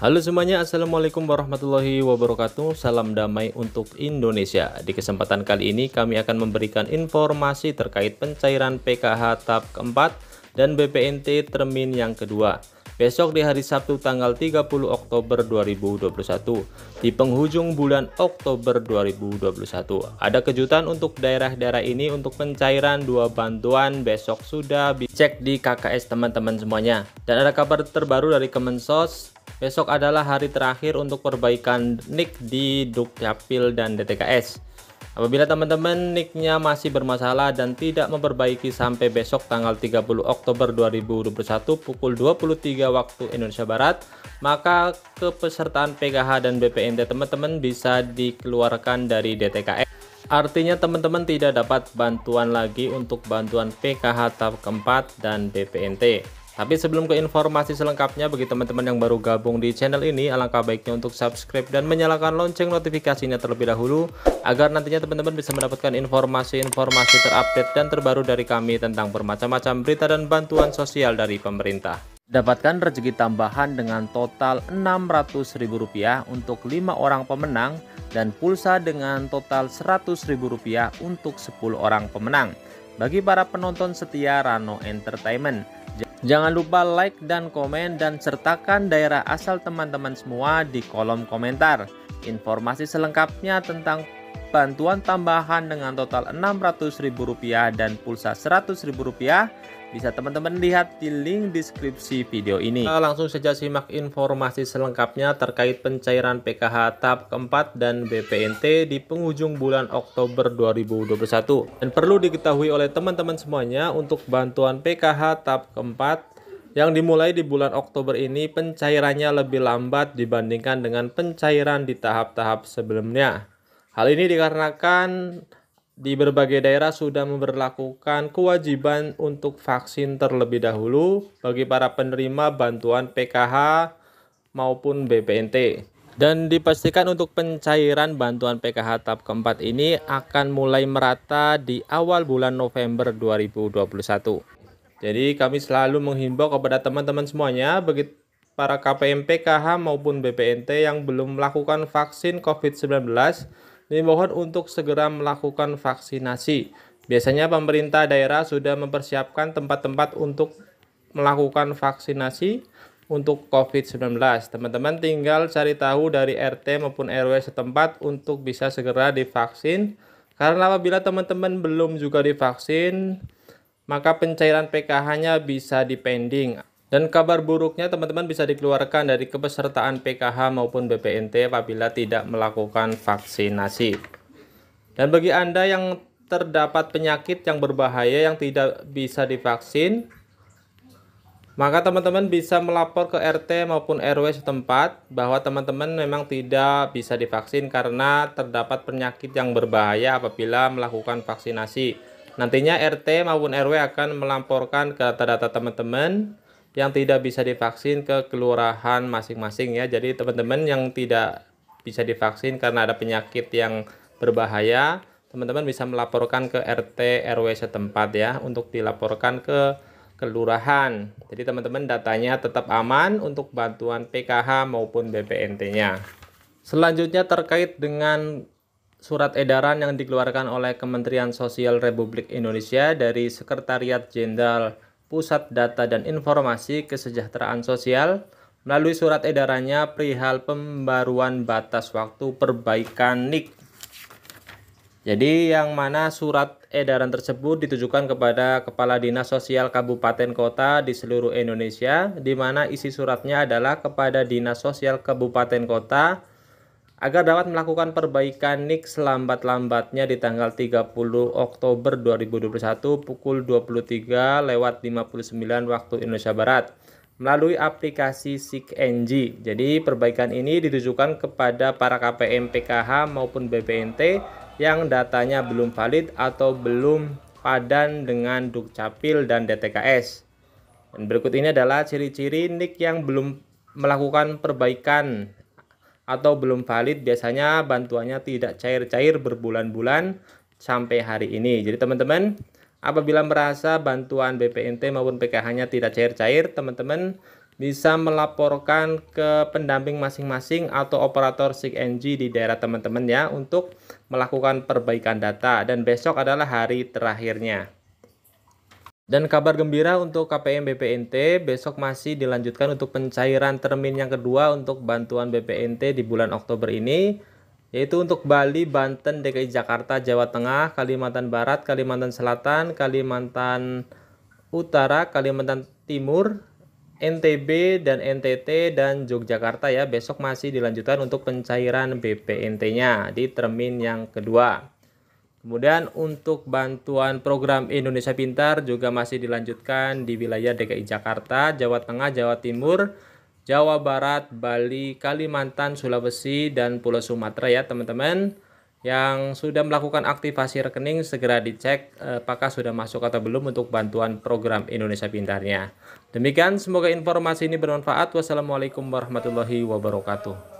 Halo semuanya, Assalamualaikum warahmatullahi wabarakatuh Salam damai untuk Indonesia Di kesempatan kali ini kami akan memberikan informasi terkait pencairan PKH tahap keempat dan BPNT termin yang kedua Besok di hari Sabtu tanggal 30 Oktober 2021 Di penghujung bulan Oktober 2021 Ada kejutan untuk daerah-daerah ini untuk pencairan dua bantuan besok sudah dicek di KKS teman-teman semuanya Dan ada kabar terbaru dari Kemensos Besok adalah hari terakhir untuk perbaikan nick di Dukcapil dan DTKS. Apabila teman-teman nicknya masih bermasalah dan tidak memperbaiki sampai besok tanggal 30 Oktober 2021 pukul 23 waktu Indonesia Barat, maka kepesertaan PKH dan BPNT teman-teman bisa dikeluarkan dari DTKS. Artinya teman-teman tidak dapat bantuan lagi untuk bantuan PKH tahap keempat dan BPNT. Tapi sebelum ke informasi selengkapnya, bagi teman-teman yang baru gabung di channel ini, alangkah baiknya untuk subscribe dan menyalakan lonceng notifikasinya terlebih dahulu, agar nantinya teman-teman bisa mendapatkan informasi-informasi terupdate dan terbaru dari kami tentang bermacam-macam berita dan bantuan sosial dari pemerintah. Dapatkan rezeki tambahan dengan total Rp600.000 untuk 5 orang pemenang dan pulsa dengan total Rp100.000 untuk 10 orang pemenang. Bagi para penonton setia Rano Entertainment, Jangan lupa like dan komen dan sertakan daerah asal teman-teman semua di kolom komentar. Informasi selengkapnya tentang bantuan tambahan dengan total Rp600.000 dan pulsa Rp100.000 bisa teman-teman lihat di link deskripsi video ini. Kita langsung saja simak informasi selengkapnya terkait pencairan PKH tahap keempat dan BPNT di penghujung bulan Oktober 2021. Dan perlu diketahui oleh teman-teman semuanya untuk bantuan PKH tahap keempat yang dimulai di bulan Oktober ini pencairannya lebih lambat dibandingkan dengan pencairan di tahap-tahap sebelumnya. Hal ini dikarenakan di berbagai daerah sudah memperlakukan kewajiban untuk vaksin terlebih dahulu bagi para penerima bantuan PKH maupun BPNT. Dan dipastikan untuk pencairan bantuan PKH tahap keempat ini akan mulai merata di awal bulan November 2021. Jadi kami selalu menghimbau kepada teman-teman semuanya bagi para KPM PKH maupun BPNT yang belum melakukan vaksin COVID-19 dimohon untuk segera melakukan vaksinasi. Biasanya pemerintah daerah sudah mempersiapkan tempat-tempat untuk melakukan vaksinasi untuk COVID-19. Teman-teman tinggal cari tahu dari RT maupun RW setempat untuk bisa segera divaksin. Karena apabila teman-teman belum juga divaksin, maka pencairan PKH-nya bisa dipending dan kabar buruknya teman-teman bisa dikeluarkan dari kepesertaan PKH maupun BPNT apabila tidak melakukan vaksinasi. Dan bagi Anda yang terdapat penyakit yang berbahaya yang tidak bisa divaksin, maka teman-teman bisa melapor ke RT maupun RW setempat bahwa teman-teman memang tidak bisa divaksin karena terdapat penyakit yang berbahaya apabila melakukan vaksinasi. Nantinya RT maupun RW akan melaporkan ke data teman-teman yang tidak bisa divaksin ke kelurahan masing-masing ya. Jadi teman-teman yang tidak bisa divaksin karena ada penyakit yang berbahaya, teman-teman bisa melaporkan ke RT RW setempat ya untuk dilaporkan ke kelurahan. Jadi teman-teman datanya tetap aman untuk bantuan PKH maupun BPNT-nya. Selanjutnya terkait dengan surat edaran yang dikeluarkan oleh Kementerian Sosial Republik Indonesia dari Sekretariat Jenderal Pusat Data dan Informasi Kesejahteraan Sosial melalui surat edarannya perihal pembaruan batas waktu perbaikan NIK. Jadi yang mana surat edaran tersebut ditujukan kepada Kepala Dinas Sosial Kabupaten Kota di seluruh Indonesia di mana isi suratnya adalah kepada Dinas Sosial Kabupaten Kota agar dapat melakukan perbaikan NIK selambat-lambatnya di tanggal 30 Oktober 2021 pukul 23 lewat 59 waktu Indonesia Barat melalui aplikasi SIGNG. Jadi perbaikan ini ditujukan kepada para KPM PKH maupun BPNT yang datanya belum valid atau belum padan dengan Dukcapil dan DTKS. Dan berikut ini adalah ciri-ciri NIK yang belum melakukan perbaikan atau belum valid biasanya bantuannya tidak cair-cair berbulan-bulan sampai hari ini. Jadi teman-teman apabila merasa bantuan BPNT maupun PKH-nya tidak cair-cair, teman-teman bisa melaporkan ke pendamping masing-masing atau operator SIGNG di daerah teman-teman ya untuk melakukan perbaikan data dan besok adalah hari terakhirnya. Dan kabar gembira untuk KPM BPNT, besok masih dilanjutkan untuk pencairan termin yang kedua untuk bantuan BPNT di bulan Oktober ini, yaitu untuk Bali, Banten, DKI Jakarta, Jawa Tengah, Kalimantan Barat, Kalimantan Selatan, Kalimantan Utara, Kalimantan Timur, NTB dan NTT dan Yogyakarta ya besok masih dilanjutkan untuk pencairan BPNT-nya di termin yang kedua. Kemudian untuk bantuan program Indonesia Pintar juga masih dilanjutkan di wilayah DKI Jakarta, Jawa Tengah, Jawa Timur, Jawa Barat, Bali, Kalimantan, Sulawesi, dan Pulau Sumatera ya teman-teman. Yang sudah melakukan aktivasi rekening segera dicek eh, apakah sudah masuk atau belum untuk bantuan program Indonesia Pintarnya. Demikian, semoga informasi ini bermanfaat. Wassalamualaikum warahmatullahi wabarakatuh.